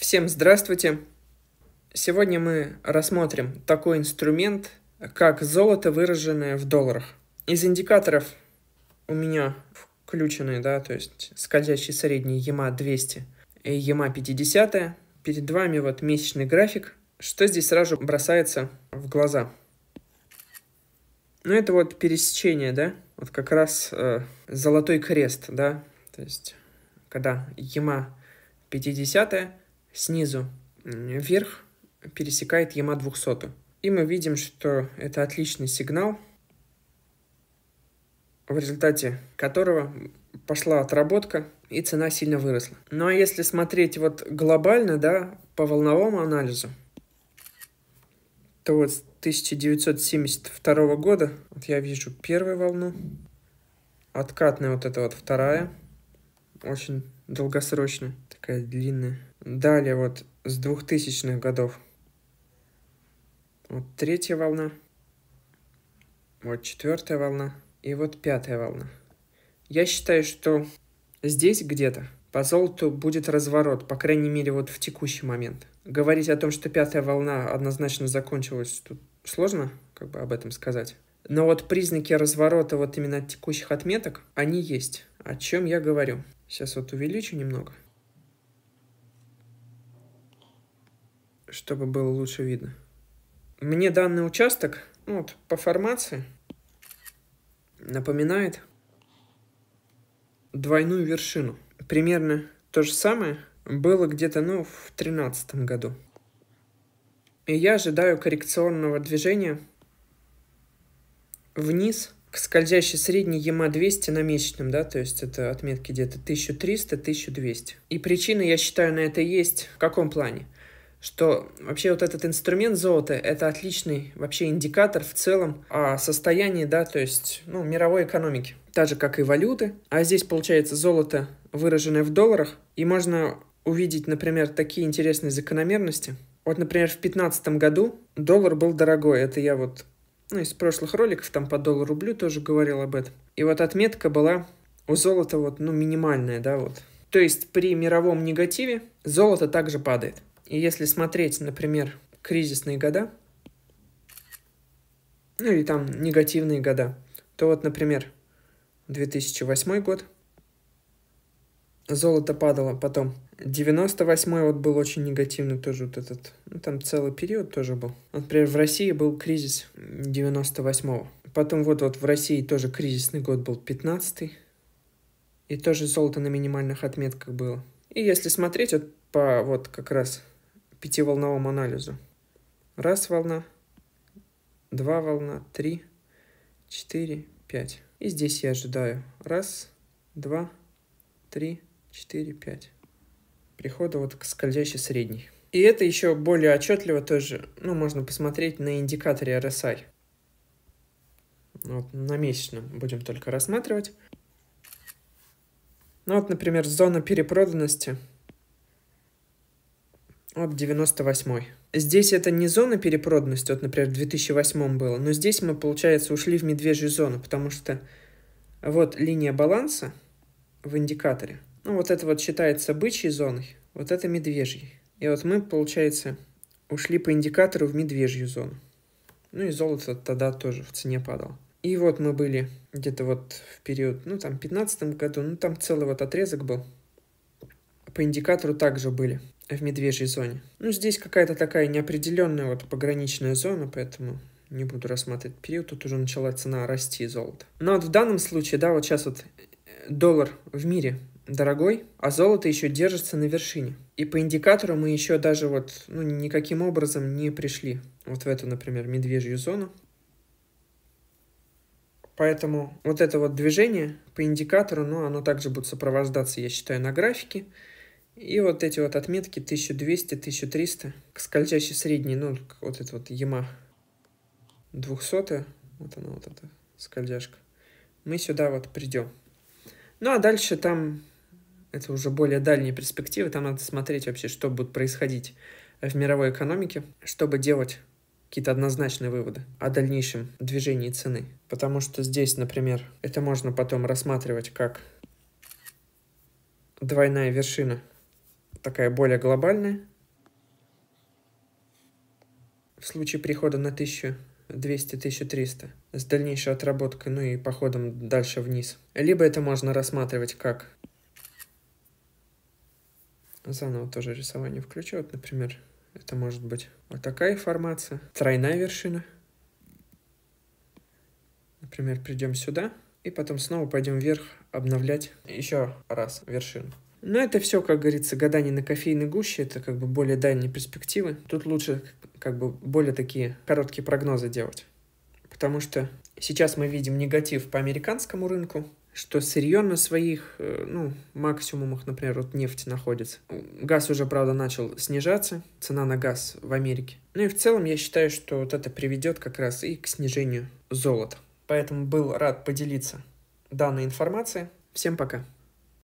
Всем здравствуйте! Сегодня мы рассмотрим такой инструмент, как золото, выраженное в долларах. Из индикаторов у меня включены, да, то есть скользящий средний EMA 200 и EMA 50. Перед вами вот месячный график. Что здесь сразу бросается в глаза? Ну, это вот пересечение, да, вот как раз э, золотой крест, да, то есть когда EMA 50 снизу вверх пересекает ЕМА 200. И мы видим, что это отличный сигнал, в результате которого пошла отработка и цена сильно выросла. Ну а если смотреть вот глобально, да, по волновому анализу, то вот с 1972 года вот я вижу первую волну, откатная вот эта вот вторая, очень долгосрочная, такая длинная. Далее вот с 2000-х годов. Вот третья волна. Вот четвертая волна. И вот пятая волна. Я считаю, что здесь где-то по золоту будет разворот, по крайней мере, вот в текущий момент. Говорить о том, что пятая волна однозначно закончилась, тут сложно как бы об этом сказать. Но вот признаки разворота вот именно от текущих отметок, они есть. О чем я говорю. Сейчас вот увеличу немного. чтобы было лучше видно. Мне данный участок, ну вот по формации, напоминает двойную вершину. Примерно то же самое было где-то, ну, в тринадцатом году. И я ожидаю коррекционного движения вниз к скользящей средней ЕМА-200 на месячном, да, то есть это отметки где-то 1300-1200. И причина, я считаю, на это есть в каком плане – что вообще вот этот инструмент золота – это отличный вообще индикатор в целом о состоянии, да, то есть, ну, мировой экономики. Так же, как и валюты. А здесь, получается, золото, выраженное в долларах, и можно увидеть, например, такие интересные закономерности. Вот, например, в 2015 году доллар был дорогой. Это я вот ну, из прошлых роликов, там по доллару рублю тоже говорил об этом. И вот отметка была у золота вот, ну, минимальная, да, вот. То есть при мировом негативе золото также падает. И если смотреть, например, кризисные года, ну или там негативные года, то вот, например, 2008 год, золото падало потом. 98 вот был очень негативный тоже вот этот, ну, там целый период тоже был. Например, в России был кризис 98-го. Потом вот, вот в России тоже кризисный год был 15-й. И тоже золото на минимальных отметках было. И если смотреть вот по вот как раз пятиволновом анализу. Раз волна, два волна, три, четыре, пять. И здесь я ожидаю. Раз, два, три, четыре, пять. Прихода вот к скользящей средней. И это еще более отчетливо тоже, ну, можно посмотреть на индикаторе RSI. Вот, на месячном будем только рассматривать. Ну вот, например, зона перепроданности – об 98 Здесь это не зона перепроданности, вот, например, в 2008 было, но здесь мы, получается, ушли в медвежью зону, потому что вот линия баланса в индикаторе, ну, вот это вот считается бычьей зоной, вот это медвежьей. И вот мы, получается, ушли по индикатору в медвежью зону. Ну и золото тогда тоже в цене падало. И вот мы были где-то вот в период, ну, там, в 15 году, ну, там целый вот отрезок был. По индикатору также были в медвежьей зоне. Ну, здесь какая-то такая неопределенная вот пограничная зона, поэтому не буду рассматривать период, тут уже начала цена расти золото. Но ну, вот в данном случае, да, вот сейчас вот э, доллар в мире дорогой, а золото еще держится на вершине. И по индикатору мы еще даже вот ну, никаким образом не пришли вот в эту, например, медвежью зону. Поэтому вот это вот движение по индикатору, ну, оно также будет сопровождаться, я считаю, на графике. И вот эти вот отметки 1200-1300, скользящий средний, ну, вот это вот яма 200, вот она вот эта скользяшка, мы сюда вот придем. Ну, а дальше там, это уже более дальние перспективы, там надо смотреть вообще, что будет происходить в мировой экономике, чтобы делать какие-то однозначные выводы о дальнейшем движении цены. Потому что здесь, например, это можно потом рассматривать как двойная вершина – такая более глобальная. В случае прихода на 1200-1300 с дальнейшей отработкой, ну и походом дальше вниз. Либо это можно рассматривать как... Заново тоже рисование включу. Вот, например, это может быть вот такая формация. Тройная вершина. Например, придем сюда и потом снова пойдем вверх обновлять еще раз вершину. Но ну, это все, как говорится, гадание на кофейной гуще, это как бы более дальние перспективы. Тут лучше как бы более такие короткие прогнозы делать. Потому что сейчас мы видим негатив по американскому рынку, что сырье на своих, э, ну, максимумах, например, вот нефти находится. Газ уже, правда, начал снижаться, цена на газ в Америке. Ну и в целом я считаю, что вот это приведет как раз и к снижению золота. Поэтому был рад поделиться данной информацией. Всем пока!